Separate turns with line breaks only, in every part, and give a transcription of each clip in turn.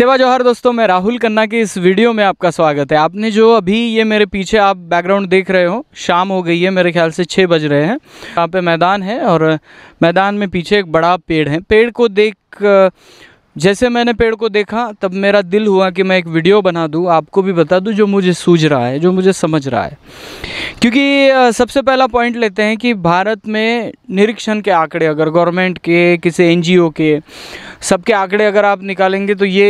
सेवा जौहर दोस्तों मैं राहुल कन्ना के इस वीडियो में आपका स्वागत है आपने जो अभी ये मेरे पीछे आप बैकग्राउंड देख रहे हो शाम हो गई है मेरे ख्याल से छः बज रहे हैं यहाँ पे मैदान है और मैदान में पीछे एक बड़ा पेड़ है पेड़ को देख जैसे मैंने पेड़ को देखा तब मेरा दिल हुआ कि मैं एक वीडियो बना दूँ आपको भी बता दूँ जो मुझे सूझ रहा है जो मुझे समझ रहा है क्योंकि सबसे पहला पॉइंट लेते हैं कि भारत में निरीक्षण के आंकड़े अगर गवर्नमेंट के किसी एन के सबके आंकड़े अगर आप निकालेंगे तो ये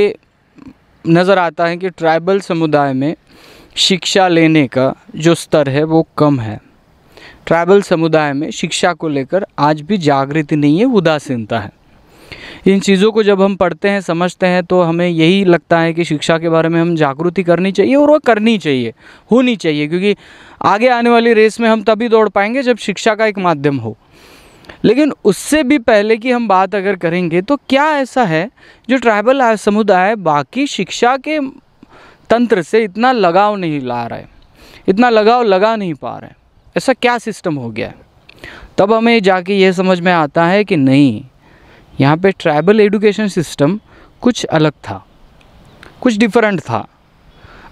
नज़र आता है कि ट्राइबल समुदाय में शिक्षा लेने का जो स्तर है वो कम है ट्राइबल समुदाय में शिक्षा को लेकर आज भी जागृति नहीं है उदासीनता है इन चीज़ों को जब हम पढ़ते हैं समझते हैं तो हमें यही लगता है कि शिक्षा के बारे में हम जागृति करनी चाहिए और वो करनी चाहिए होनी चाहिए क्योंकि आगे आने वाली रेस में हम तभी दौड़ पाएंगे जब शिक्षा का एक माध्यम हो लेकिन उससे भी पहले की हम बात अगर करेंगे तो क्या ऐसा है जो ट्राइबल समुदाय बाकी शिक्षा के तंत्र से इतना लगाव नहीं ला रहा है इतना लगाव लगा नहीं पा रहे ऐसा क्या सिस्टम हो गया है तब हमें जाके ये समझ में आता है कि नहीं यहाँ पे ट्राइबल एजुकेशन सिस्टम कुछ अलग था कुछ डिफरेंट था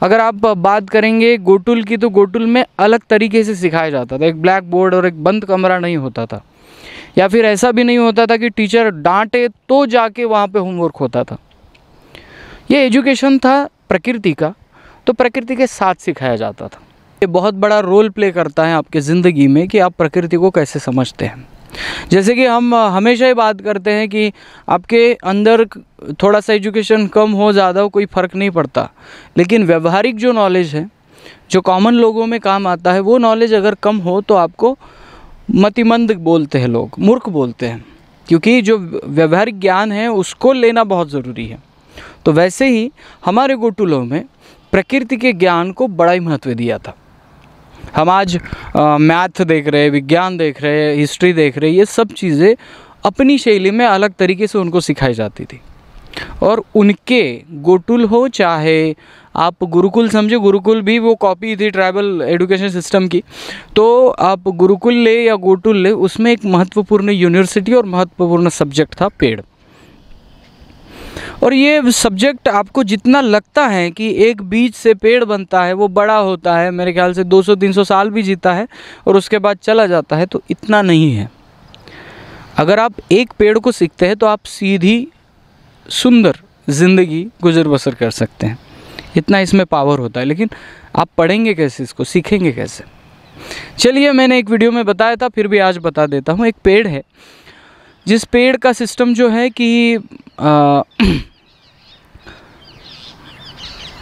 अगर आप बात करेंगे गोटुल की तो गोटुल में अलग तरीके से सिखाया जाता था एक ब्लैक बोर्ड और एक बंद कमरा नहीं होता था या फिर ऐसा भी नहीं होता था कि टीचर डांटे तो जाके वहाँ पे होमवर्क होता था ये एजुकेशन था प्रकृति का तो प्रकृति के साथ सिखाया जाता था ये बहुत बड़ा रोल प्ले करता है आपके ज़िंदगी में कि आप प्रकृति को कैसे समझते हैं जैसे कि हम हमेशा ही बात करते हैं कि आपके अंदर थोड़ा सा एजुकेशन कम हो ज़्यादा हो कोई फ़र्क नहीं पड़ता लेकिन व्यवहारिक जो नॉलेज है जो कॉमन लोगों में काम आता है वो नॉलेज अगर कम हो तो आपको मतिमंद बोलते हैं लोग मूर्ख बोलते हैं क्योंकि जो व्यवहारिक ज्ञान है उसको लेना बहुत ज़रूरी है तो वैसे ही हमारे गोटुलों में प्रकृति के ज्ञान को बड़ा ही महत्व दिया था हम आज मैथ देख रहे हैं विज्ञान देख रहे हैं हिस्ट्री देख रहे हैं ये सब चीज़ें अपनी शैली में अलग तरीके से उनको सिखाई जाती थी और उनके गोटुल हो चाहे आप गुरुकुल समझे गुरुकुल भी वो कॉपी थी ट्राइबल एजुकेशन सिस्टम की तो आप गुरुकुल ले या गोटुल ले उसमें एक महत्वपूर्ण यूनिवर्सिटी और महत्वपूर्ण सब्जेक्ट था पेड़ और ये सब्जेक्ट आपको जितना लगता है कि एक बीज से पेड़ बनता है वो बड़ा होता है मेरे ख्याल से 200-300 साल भी जीता है और उसके बाद चला जाता है तो इतना नहीं है अगर आप एक पेड़ को सीखते हैं तो आप सीधी सुंदर ज़िंदगी गुजर बसर कर सकते हैं इतना इसमें पावर होता है लेकिन आप पढ़ेंगे कैसे इसको सीखेंगे कैसे चलिए मैंने एक वीडियो में बताया था फिर भी आज बता देता हूँ एक पेड़ है जिस पेड़ का सिस्टम जो है कि आ,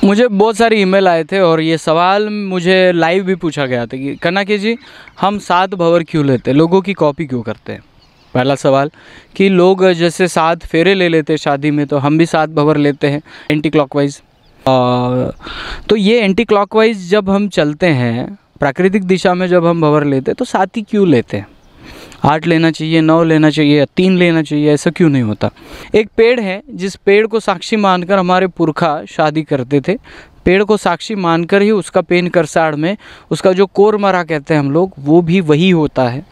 मुझे बहुत सारे ईमेल आए थे और ये सवाल मुझे लाइव भी पूछा गया था कि कन्ना के जी हम सात भवर क्यों लेते हैं लोगों की कॉपी क्यों करते हैं पहला सवाल कि लोग जैसे सात फेरे ले लेते हैं शादी में तो हम भी सात भवर लेते हैं एंटी क्लॉकवाइज तो ये एंटी क्लॉकवाइज जब हम चलते हैं प्राकृतिक दिशा में जब हम भंवर लेते हैं तो साथ ही क्यों लेते हैं आठ लेना चाहिए नौ लेना चाहिए तीन लेना चाहिए ऐसा क्यों नहीं होता एक पेड़ है जिस पेड़ को साक्षी मानकर हमारे पुरखा शादी करते थे पेड़ को साक्षी मानकर ही उसका पेन करसाड़ में उसका जो कोर मरा कहते हैं हम लोग वो भी वही होता है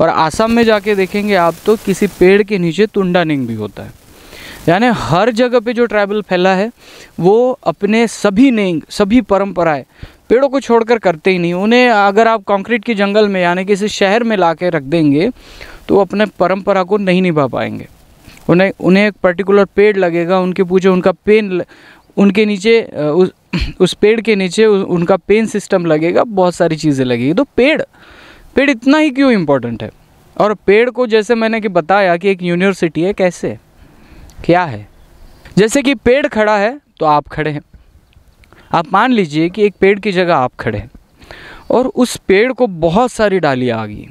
और आसाम में जाके देखेंगे आप तो किसी पेड़ के नीचे तुंडानिंग भी होता है यानी हर जगह पे जो ट्राइबल फैला है वो अपने सभी नेंग सभी परंपराएं पेड़ों को छोड़कर करते ही नहीं उन्हें अगर आप कंक्रीट के जंगल में यानी कि इस शहर में ला रख देंगे तो अपने परंपरा को नहीं निभा पाएंगे उन्हें उन्हें एक पर्टिकुलर पेड़ लगेगा उनके पूछे उनका पेन उनके नीचे उस उस पेड़ के नीचे उनका पेन सिस्टम लगेगा बहुत सारी चीज़ें लगेगी तो पेड़ पेड़ इतना ही क्यों इम्पोर्टेंट है और पेड़ को जैसे मैंने कि बताया कि एक यूनिवर्सिटी है कैसे क्या है जैसे कि पेड़ खड़ा है तो आप खड़े हैं आप मान लीजिए कि एक पेड़ की जगह आप खड़े हैं और उस पेड़ को बहुत सारी डालियाँ आ गई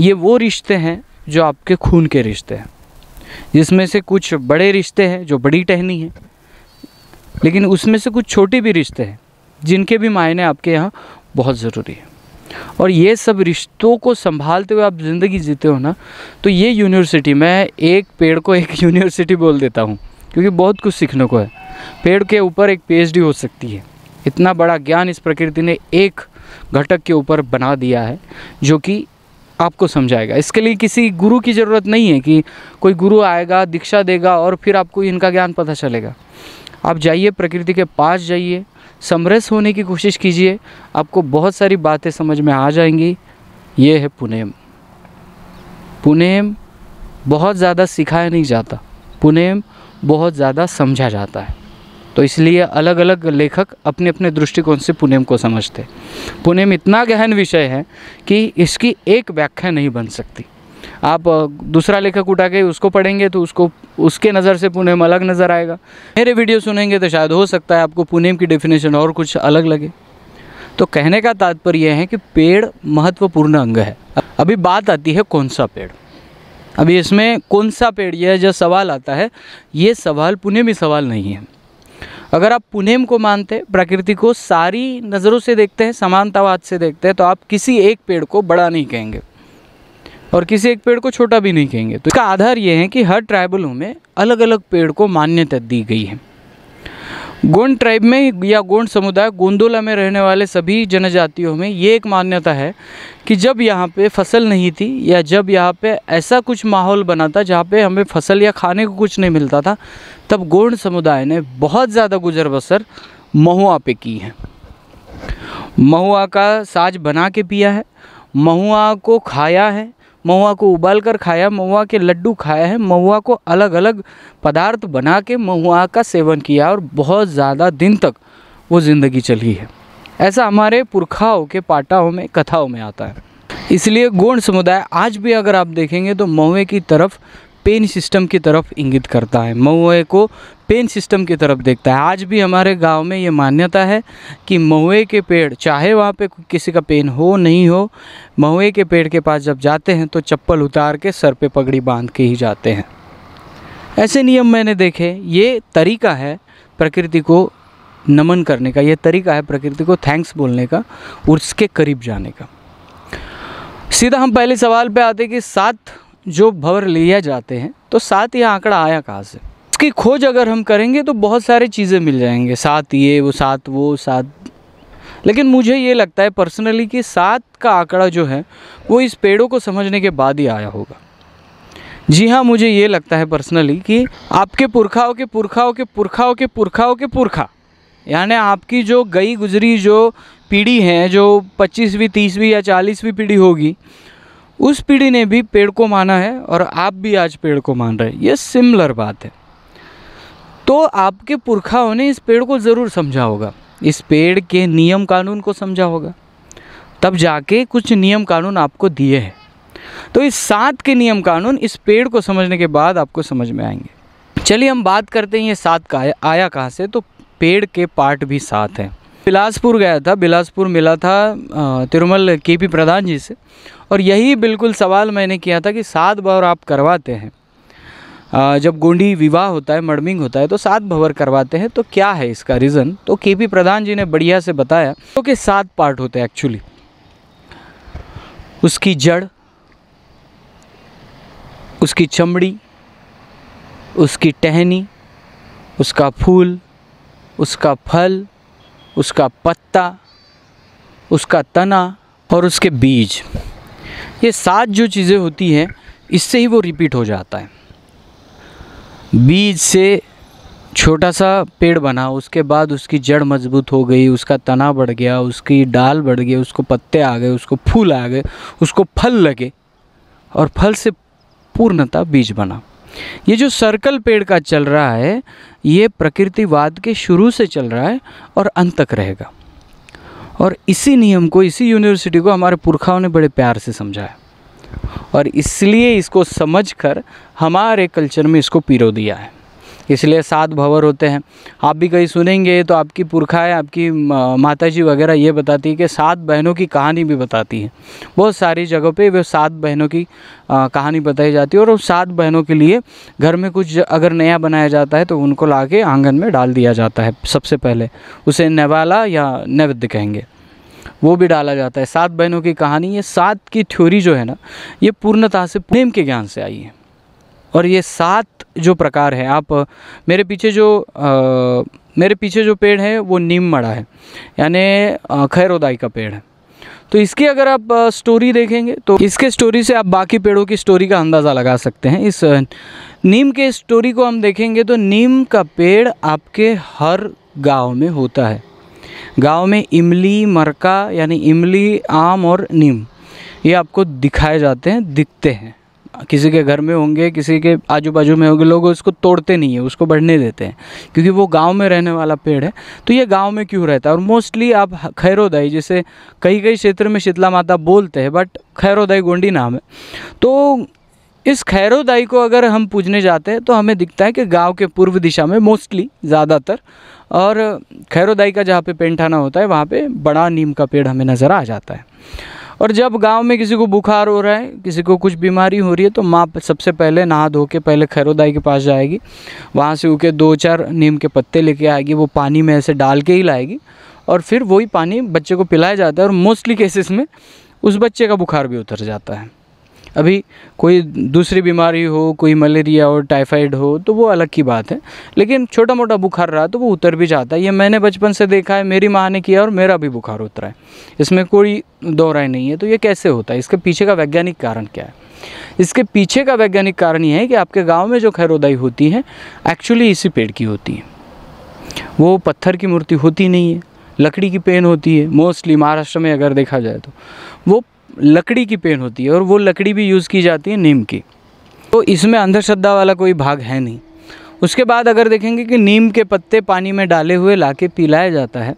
ये वो रिश्ते हैं जो आपके खून के रिश्ते हैं जिसमें से कुछ बड़े रिश्ते हैं जो बड़ी टहनी है लेकिन उसमें से कुछ छोटे भी रिश्ते हैं जिनके भी मायने आपके यहाँ बहुत ज़रूरी है और ये सब रिश्तों को संभालते हुए आप ज़िंदगी जीते हो ना तो ये यूनिवर्सिटी मैं एक पेड़ को एक यूनिवर्सिटी बोल देता हूँ क्योंकि बहुत कुछ सीखने को है पेड़ के ऊपर एक पी हो सकती है इतना बड़ा ज्ञान इस प्रकृति ने एक घटक के ऊपर बना दिया है जो कि आपको समझाएगा इसके लिए किसी गुरु की ज़रूरत नहीं है कि कोई गुरु आएगा दीक्षा देगा और फिर आपको इनका ज्ञान पता चलेगा आप जाइए प्रकृति के पास जाइए समरस होने की कोशिश कीजिए आपको बहुत सारी बातें समझ में आ जाएंगी ये है पुनेम पुनेम बहुत ज़्यादा सिखाया नहीं जाता पुनेम बहुत ज़्यादा समझा जाता है तो इसलिए अलग अलग लेखक अपने अपने दृष्टिकोण से पुनेम को समझते पुनेम इतना गहन विषय है कि इसकी एक व्याख्या नहीं बन सकती आप दूसरा लेखक उठा के उसको पढ़ेंगे तो उसको उसके नज़र से पुनेम अलग नज़र आएगा मेरे वीडियो सुनेंगे तो शायद हो सकता है आपको पुनेम की डेफिनेशन और कुछ अलग लगे तो कहने का तात्पर्य है कि पेड़ महत्वपूर्ण अंग है अभी बात आती है कौन सा पेड़ अभी इसमें कौन सा पेड़ यह जो सवाल आता है ये सवाल पुणे में सवाल नहीं है अगर आप पुनेम को मानते प्रकृति को सारी नज़रों से देखते हैं समानतावाद से देखते हैं तो आप किसी एक पेड़ को बड़ा नहीं कहेंगे और किसी एक पेड़ को छोटा भी नहीं कहेंगे तो इसका आधार ये है कि हर ट्राइबलों में अलग अलग पेड़ को मान्यता दी गई है गोंड ट्राइब में या गोंड समुदाय गोंदोला में रहने वाले सभी जनजातियों में ये एक मान्यता है कि जब यहाँ पे फसल नहीं थी या जब यहाँ पे ऐसा कुछ माहौल बना था जहाँ पे हमें फसल या खाने को कुछ नहीं मिलता था तब गोंड समुदाय ने बहुत ज़्यादा गुजर बसर महुआ पे की है महुआ का साज बना के पिया है महुआ को खाया है महुआ को उबाल कर खाया महुआ के लड्डू खाए हैं महुआ को अलग अलग पदार्थ बना के महुआ का सेवन किया और बहुत ज़्यादा दिन तक वो ज़िंदगी चली है ऐसा हमारे पुरखाओं के पाटाओं में कथाओं में आता है इसलिए गोंड समुदाय आज भी अगर आप देखेंगे तो महुए की तरफ पेन सिस्टम की तरफ इंगित करता है महुए को पेन सिस्टम की तरफ देखता है आज भी हमारे गांव में ये मान्यता है कि महुए के पेड़ चाहे वहाँ पे किसी का पेन हो नहीं हो महुए के पेड़ के पास जब जाते हैं तो चप्पल उतार के सर पे पगड़ी बांध के ही जाते हैं ऐसे नियम मैंने देखे ये तरीका है प्रकृति को नमन करने का यह तरीका है प्रकृति को थैंक्स बोलने का उसके करीब जाने का सीधा हम पहले सवाल पे आते कि सात जो भंवर लिया जाते हैं तो साथ ही आंकड़ा आया कहाँ से इसकी खोज अगर हम करेंगे तो बहुत सारी चीज़ें मिल जाएंगे साथ ये वो साथ वो साथ लेकिन मुझे ये लगता है पर्सनली कि सात का आंकड़ा जो है वो इस पेड़ों को समझने के बाद ही आया होगा जी हाँ मुझे ये लगता है पर्सनली कि आपके पुरखाओं के पुरखाओं के पुरखाओं के पुरखाओं के पुरखा यानी आपकी जो गई गुजरी जो पीढ़ी है जो पच्चीसवीं तीसवीं या चालीसवीं पीढ़ी होगी उस पीढ़ी ने भी पेड़ को माना है और आप भी आज पेड़ को मान रहे हैं ये सिमिलर बात है तो आपके पुरखाओं ने इस पेड़ को ज़रूर समझा होगा इस पेड़ के नियम कानून को समझा होगा तब जाके कुछ नियम कानून आपको दिए हैं तो इस सात के नियम कानून इस पेड़ को समझने के बाद आपको समझ में आएंगे चलिए हम बात करते हैं ये सात का आया, कहाँ से तो पेड़ के पार्ट भी सात हैं बिलासपुर गया था बिलासपुर मिला था तिरुमल के पी प्रधान जी से और यही बिल्कुल सवाल मैंने किया था कि सात बार आप करवाते हैं जब गोंडी विवाह होता है मर्मिंग होता है तो सात भंवर करवाते हैं तो क्या है इसका रीज़न तो के पी प्रधान जी ने बढ़िया से बताया तो कि सात पार्ट होते हैं एक्चुअली उसकी जड़ उसकी चमड़ी उसकी टहनी उसका फूल उसका फल उसका पत्ता उसका तना और उसके बीज ये सात जो चीज़ें होती हैं इससे ही वो रिपीट हो जाता है बीज से छोटा सा पेड़ बना उसके बाद उसकी जड़ मजबूत हो गई उसका तना बढ़ गया उसकी डाल बढ़ गई उसको पत्ते आ गए उसको फूल आ गए उसको फल लगे और फल से पूर्णता बीज बना ये जो सर्कल पेड़ का चल रहा है ये प्रकृतिवाद के शुरू से चल रहा है और अंत तक रहेगा और इसी नियम को इसी यूनिवर्सिटी को हमारे पुरखाओं ने बड़े प्यार से समझाया और इसलिए इसको समझकर हमारे कल्चर में इसको पिरो दिया है इसलिए सात भंवर होते हैं आप भी कहीं सुनेंगे तो आपकी पुरखाएँ आपकी माता जी वगैरह ये बताती है कि सात बहनों की कहानी भी बताती है बहुत सारी जगहों पे वे सात बहनों की आ, कहानी बताई जाती है और सात बहनों के लिए घर में कुछ अगर नया बनाया जाता है तो उनको ला के आंगन में डाल दिया जाता है सबसे पहले उसे नवाला या नैवेद्य कहेंगे वो भी डाला जाता है सात बहनों की कहानी ये सात की थ्योरी जो है ना ये पूर्णतः से प्रेम के ज्ञान से आई है और ये सात जो प्रकार हैं आप मेरे पीछे जो आ, मेरे पीछे जो पेड़ है वो नीम मड़ा है यानी खैरोदाई का पेड़ है तो इसकी अगर आप स्टोरी देखेंगे तो इसके स्टोरी से आप बाकी पेड़ों की स्टोरी का अंदाज़ा लगा सकते हैं इस नीम के स्टोरी को हम देखेंगे तो नीम का पेड़ आपके हर गांव में होता है गांव में इमली मरका यानी इमली आम और नीम ये आपको दिखाए जाते हैं दिखते हैं किसी के घर में होंगे किसी के आजू बाजू में होंगे लोग उसको तोड़ते नहीं है उसको बढ़ने देते हैं क्योंकि वो गांव में रहने वाला पेड़ है तो ये गांव में क्यों रहता है और मोस्टली आप खैरोदाई जैसे कई कई क्षेत्र में शीतला माता बोलते हैं बट खैरोदाई गोंडी नाम है तो इस खैरोदाई को अगर हम पूजने जाते हैं तो हमें दिखता है कि गाँव के पूर्व दिशा में मोस्टली ज़्यादातर और खैरोदाई का जहाँ पर पेंठाना होता है वहाँ पर बड़ा नीम का पेड़ हमें नज़र आ जाता है और जब गांव में किसी को बुखार हो रहा है किसी को कुछ बीमारी हो रही है तो माँ सबसे पहले नहा धो के पहले खैरोदाई के पास जाएगी वहाँ से उके दो चार नीम के पत्ते लेके आएगी वो पानी में ऐसे डाल के ही लाएगी और फिर वही पानी बच्चे को पिलाया जाता है और मोस्टली केसेस में उस बच्चे का बुखार भी उतर जाता है अभी कोई दूसरी बीमारी हो कोई मलेरिया और टाइफाइड हो तो वो अलग की बात है लेकिन छोटा मोटा बुखार रहा तो वो उतर भी जाता है ये मैंने बचपन से देखा है मेरी माँ ने किया और मेरा भी बुखार उतरा है इसमें कोई दो राय नहीं है तो ये कैसे होता है इसके पीछे का वैज्ञानिक कारण क्या है इसके पीछे का वैज्ञानिक कारण ये है कि आपके गाँव में जो खैरोदाई होती है एक्चुअली इसी पेड़ की होती है वो पत्थर की मूर्ति होती नहीं है लकड़ी की पेन होती है मोस्टली महाराष्ट्र में अगर देखा जाए तो वो लकड़ी की पेन होती है और वो लकड़ी भी यूज़ की जाती है नीम की तो इसमें अंधश्रद्धा वाला कोई भाग है नहीं उसके बाद अगर देखेंगे कि नीम के पत्ते पानी में डाले हुए के पिलाया जाता है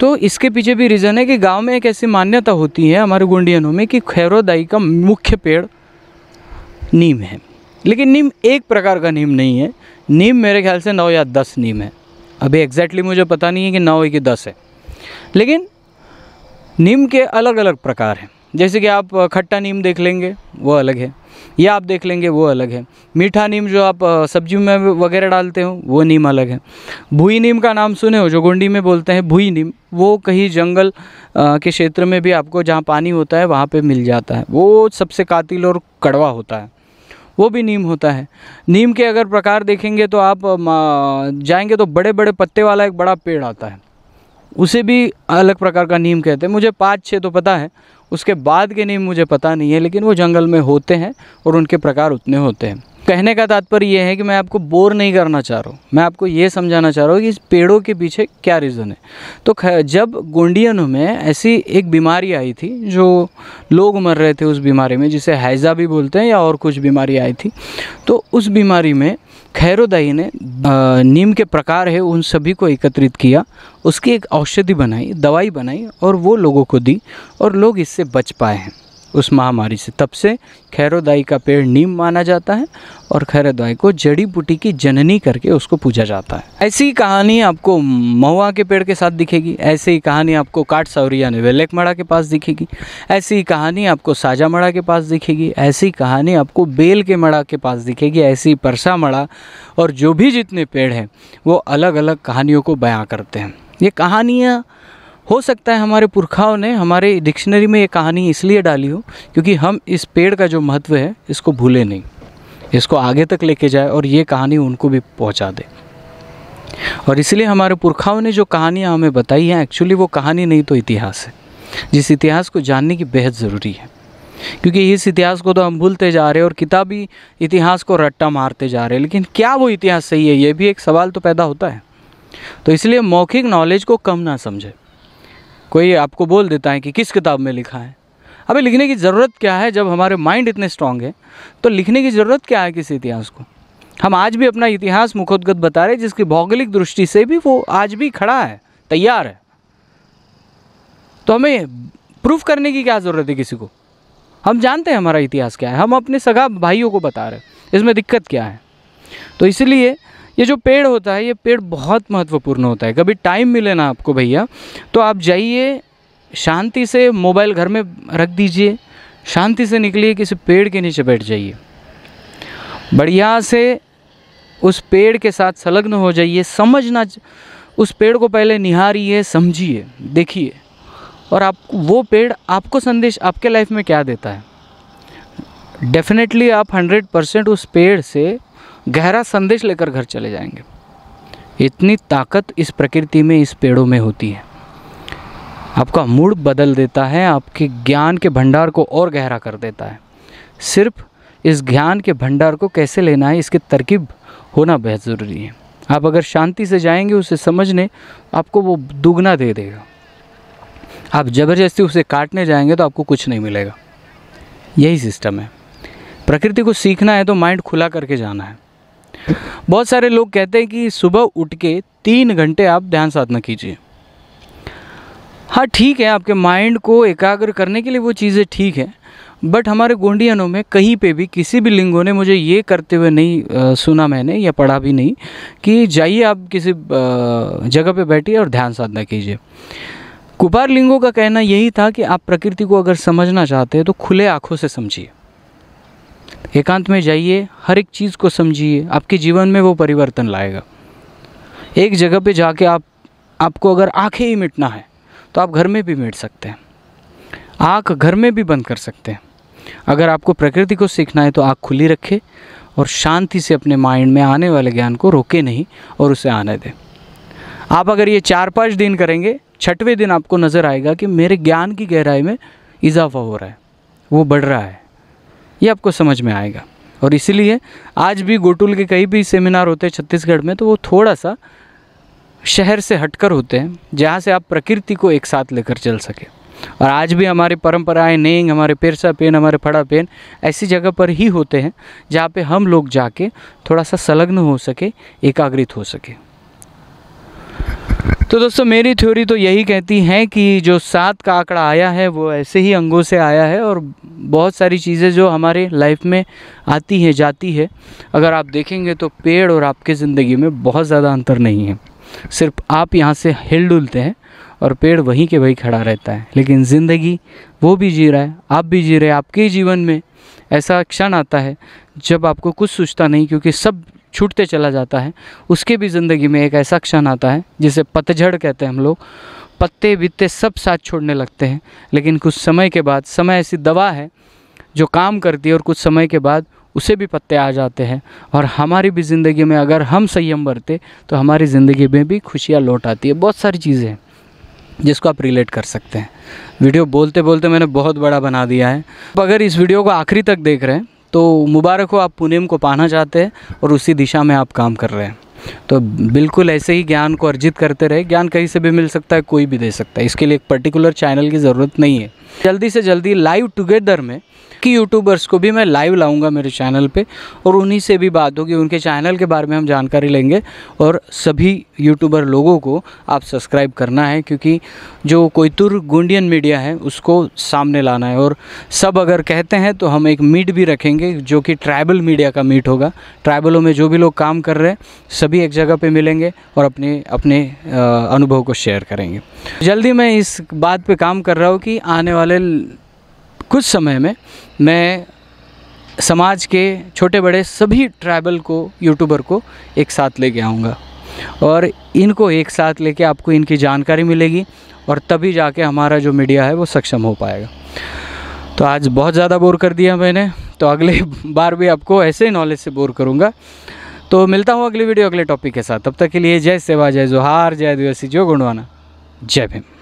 तो इसके पीछे भी रीज़न है कि गांव में एक ऐसी मान्यता होती है हमारे गुंडियनों में कि खैरोदाई का मुख्य पेड़ नीम है लेकिन नीम एक प्रकार का नीम नहीं है नीम मेरे ख्याल से नौ या दस नीम है अभी एग्जैक्टली मुझे पता नहीं है कि नौ कि दस है लेकिन नीम के अलग अलग प्रकार हैं जैसे कि आप खट्टा नीम देख लेंगे वो अलग है या आप देख लेंगे वो अलग है मीठा नीम जो आप सब्जी में वगैरह डालते हो वो नीम अलग है भूई नीम का नाम सुने हो जो गोंडी में बोलते हैं भूई नीम वो कहीं जंगल के क्षेत्र में भी आपको जहाँ पानी होता है वहाँ पर मिल जाता है वो सबसे कातिल और कड़वा होता है वो भी नीम होता है नीम के अगर प्रकार देखेंगे तो आप जाएंगे तो बड़े बड़े पत्ते वाला एक बड़ा पेड़ आता है उसे भी अलग प्रकार का नीम कहते हैं मुझे पाँच छः तो पता है उसके बाद के नहीं मुझे पता नहीं है लेकिन वो जंगल में होते हैं और उनके प्रकार उतने होते हैं कहने का तात्पर्य यह है कि मैं आपको बोर नहीं करना चाह रहा हूँ मैं आपको ये समझाना चाह रहा हूँ कि इस पेड़ों के पीछे क्या रीज़न है तो जब गोंडियन में ऐसी एक बीमारी आई थी जो लोग मर रहे थे उस बीमारी में जिसे हैज़ा भी बोलते हैं या और कुछ बीमारी आई थी तो उस बीमारी में खैरोदाई ने नीम के प्रकार है उन सभी को एकत्रित किया उसकी एक औषधि बनाई दवाई बनाई और वो लोगों को दी और लोग इससे बच पाए हैं उस महामारी से तब से खैरोदाई का पेड़ नीम माना जाता है और खैरोदाई को जड़ी बूटी की जननी करके उसको पूजा जाता है ऐसी कहानी आपको महुआ के पेड़ के साथ दिखेगी ऐसी ही कहानी आपको काट सौरिया ने वेलेकमड़ा के पास दिखेगी ऐसी ही कहानी आपको साजा मड़ा के पास दिखेगी ऐसी कहानी आपको बेल के मड़ा के पास दिखेगी ऐसी परसा मड़ा और जो भी जितने पेड़ हैं वो अलग अलग कहानियों को बयां करते हैं ये कहानियाँ हो सकता है हमारे पुरखाओं ने हमारे डिक्शनरी में ये कहानी इसलिए डाली हो क्योंकि हम इस पेड़ का जो महत्व है इसको भूले नहीं इसको आगे तक लेके जाए और ये कहानी उनको भी पहुंचा दे और इसलिए हमारे पुरखाओं ने जो कहानियाँ हमें बताई हैं एक्चुअली वो कहानी नहीं तो इतिहास है जिस इतिहास को जानने की बेहद ज़रूरी है क्योंकि इस इतिहास को तो हम भूलते जा रहे हैं और किताबी इतिहास को रट्टा मारते जा रहे हैं लेकिन क्या वो इतिहास सही है ये भी एक सवाल तो पैदा होता है तो इसलिए मौखिक नॉलेज को कम ना समझें कोई आपको बोल देता है कि किस किताब में लिखा है अभी लिखने की ज़रूरत क्या है जब हमारे माइंड इतने स्ट्रांग है तो लिखने की ज़रूरत क्या है किसी इतिहास को हम आज भी अपना इतिहास मुखोदगत बता रहे जिसकी भौगोलिक दृष्टि से भी वो आज भी खड़ा है तैयार है तो हमें प्रूफ करने की क्या ज़रूरत है किसी को हम जानते हैं हमारा इतिहास क्या है हम अपने सगा भाइयों को बता रहे हैं इसमें दिक्कत क्या है तो इसलिए ये जो पेड़ होता है ये पेड़ बहुत महत्वपूर्ण होता है कभी टाइम मिले ना आपको भैया तो आप जाइए शांति से मोबाइल घर में रख दीजिए शांति से निकलिए किसी पेड़ के नीचे बैठ जाइए बढ़िया से उस पेड़ के साथ संलग्न हो जाइए समझना उस पेड़ को पहले निहारिए समझिए देखिए और आप वो पेड़ आपको संदेश आपके लाइफ में क्या देता है डेफिनेटली आप हंड्रेड परसेंट उस पेड़ से गहरा संदेश लेकर घर चले जाएंगे इतनी ताकत इस प्रकृति में इस पेड़ों में होती है आपका मूड बदल देता है आपके ज्ञान के भंडार को और गहरा कर देता है सिर्फ इस ज्ञान के भंडार को कैसे लेना है इसकी तरकीब होना बेहद ज़रूरी है आप अगर शांति से जाएंगे उसे समझने आपको वो दुगना दे देगा आप ज़बरदस्ती उसे काटने जाएंगे तो आपको कुछ नहीं मिलेगा यही सिस्टम है प्रकृति को सीखना है तो माइंड खुला करके जाना है बहुत सारे लोग कहते हैं कि सुबह उठ के तीन घंटे आप ध्यान साधना कीजिए हाँ ठीक है आपके माइंड को एकाग्र करने के लिए वो चीज़ें ठीक है बट हमारे गोंडियनों में कहीं पे भी किसी भी लिंगों ने मुझे ये करते हुए नहीं आ, सुना मैंने या पढ़ा भी नहीं कि जाइए आप किसी आ, जगह पे बैठिए और ध्यान साधना कीजिए कुपार लिंगों का कहना यही था कि आप प्रकृति को अगर समझना चाहते हैं तो खुले आँखों से समझिए एकांत में जाइए हर एक चीज़ को समझिए आपके जीवन में वो परिवर्तन लाएगा एक जगह पे जाके आप आपको अगर आँखें ही मिटना है तो आप घर में भी मिट सकते हैं आँख घर में भी बंद कर सकते हैं अगर आपको प्रकृति को सीखना है तो आँख खुली रखें और शांति से अपने माइंड में आने वाले ज्ञान को रोके नहीं और उसे आने दें आप अगर ये चार पाँच दिन करेंगे छठवें दिन आपको नज़र आएगा कि मेरे ज्ञान की गहराई में इजाफा हो रहा है वो बढ़ रहा है ये आपको समझ में आएगा और इसीलिए आज भी गोटुल के कई भी सेमिनार होते हैं छत्तीसगढ़ में तो वो थोड़ा सा शहर से हटकर होते हैं जहाँ से आप प्रकृति को एक साथ लेकर चल सके और आज भी हमारी परंपराएं नेंग हमारे पेरसा पेन हमारे फड़ा पेन ऐसी जगह पर ही होते हैं जहाँ पे हम लोग जाके थोड़ा सा संलग्न हो सके एकाग्रित हो सके तो दोस्तों मेरी थ्योरी तो यही कहती है कि जो सात का आंकड़ा आया है वो ऐसे ही अंगों से आया है और बहुत सारी चीज़ें जो हमारे लाइफ में आती हैं जाती है अगर आप देखेंगे तो पेड़ और आपके ज़िंदगी में बहुत ज़्यादा अंतर नहीं है सिर्फ आप यहाँ से हिल डुलते हैं और पेड़ वहीं के वहीं खड़ा रहता है लेकिन ज़िंदगी वो भी जी रहा है आप भी जी रहे हैं आपके जीवन में ऐसा क्षण आता है जब आपको कुछ सोचता नहीं क्योंकि सब छूटते चला जाता है उसके भी ज़िंदगी में एक ऐसा क्षण आता है जिसे पतझड़ कहते हैं हम लोग पत्ते बित्ते सब साथ छोड़ने लगते हैं लेकिन कुछ समय के बाद समय ऐसी दवा है जो काम करती है और कुछ समय के बाद उसे भी पत्ते आ जाते हैं और हमारी भी ज़िंदगी में अगर हम संयम बरते तो हमारी ज़िंदगी में भी खुशियाँ लौट आती है बहुत सारी चीज़ें हैं जिसको आप रिलेट कर सकते हैं वीडियो बोलते बोलते मैंने बहुत बड़ा बना दिया है अगर इस वीडियो को आखिरी तक देख रहे हैं तो मुबारक हो आप पुणे को पाना चाहते हैं और उसी दिशा में आप काम कर रहे हैं तो बिल्कुल ऐसे ही ज्ञान को अर्जित करते रहे ज्ञान कहीं से भी मिल सकता है कोई भी दे सकता है इसके लिए एक पर्टिकुलर चैनल की ज़रूरत नहीं है जल्दी से जल्दी लाइव टुगेदर में कि यूट्यूबर्स को भी मैं लाइव लाऊंगा मेरे चैनल पे और उन्हीं से भी बात होगी उनके चैनल के बारे में हम जानकारी लेंगे और सभी यूट्यूबर लोगों को आप सब्सक्राइब करना है क्योंकि जो कोयतुर गुंडियन मीडिया है उसको सामने लाना है और सब अगर कहते हैं तो हम एक मीट भी रखेंगे जो कि ट्राइबल मीडिया का मीट होगा ट्राइबलों में जो भी लोग काम कर रहे हैं सभी सभी एक जगह पे मिलेंगे और अपने अपने अनुभव को शेयर करेंगे जल्दी मैं इस बात पे काम कर रहा हूँ कि आने वाले कुछ समय में मैं समाज के छोटे बड़े सभी ट्राइबल को यूट्यूबर को एक साथ लेके आऊँगा और इनको एक साथ लेके आपको इनकी जानकारी मिलेगी और तभी जाके हमारा जो मीडिया है वो सक्षम हो पाएगा तो आज बहुत ज़्यादा बोर कर दिया मैंने तो अगले बार भी आपको ऐसे ही नॉलेज से बोर करूँगा तो मिलता हूँ अगली वीडियो अगले टॉपिक के साथ तब तक के लिए जय सेवा जय जोहार जय दिवसी जो गुणवाना जय भीम